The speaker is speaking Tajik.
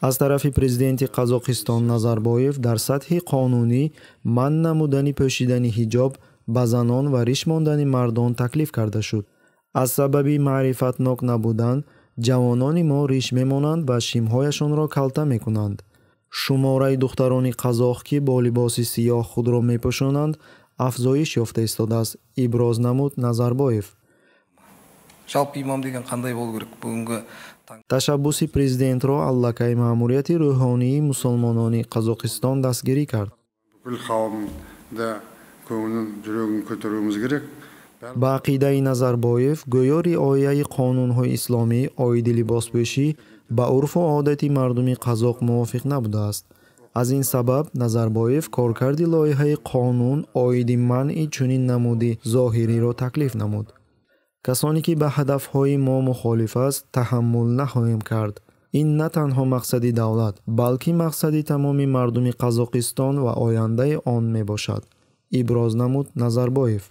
аз тарафи президенти қазоқистон назарбоев дар сатҳи қонунӣ манъ намудани пӯшидани ҳиҷоб ба занон ва риш мондани мардон таклиф карда шуд аз сабаби маърифатнок набудан ҷавонони мо риш мемонанд ва шимҳояшонро калта мекунанд шумораи духтарони қазоқ ки бо либоси сиёҳ худро мепӯшонанд афзоиш ёфта истодааст иброз намуд назарбоев жалпы имам деген кандай болу керек бүгүнгү ташаббуси президентро аллакай маъмурияти рӯҳонии мусулмонони қазоқистон дастгирӣ кард бул қавмда кӯнглин жүрөгин көтөрүүбүз керек ба ақидаи назарбоев гӯё риояи қонунҳои исломӣ оиди либоспӯшӣ ба урфу одати мардуми қазоқ мувофиқ набудааст аз ин сабаб назарбоев коркарди лоиҳаи қонун оиди манъи чунин намуди зоҳириро таклиф намуд касоне ки ба ҳадафҳои мо мухолиф аст таҳаммул нахоҳем кард ин на танҳо мақсади давлат балки мақсади тамоми мардуми қазоқистон ва ояндаи он мебошад иброз намуд назарбоев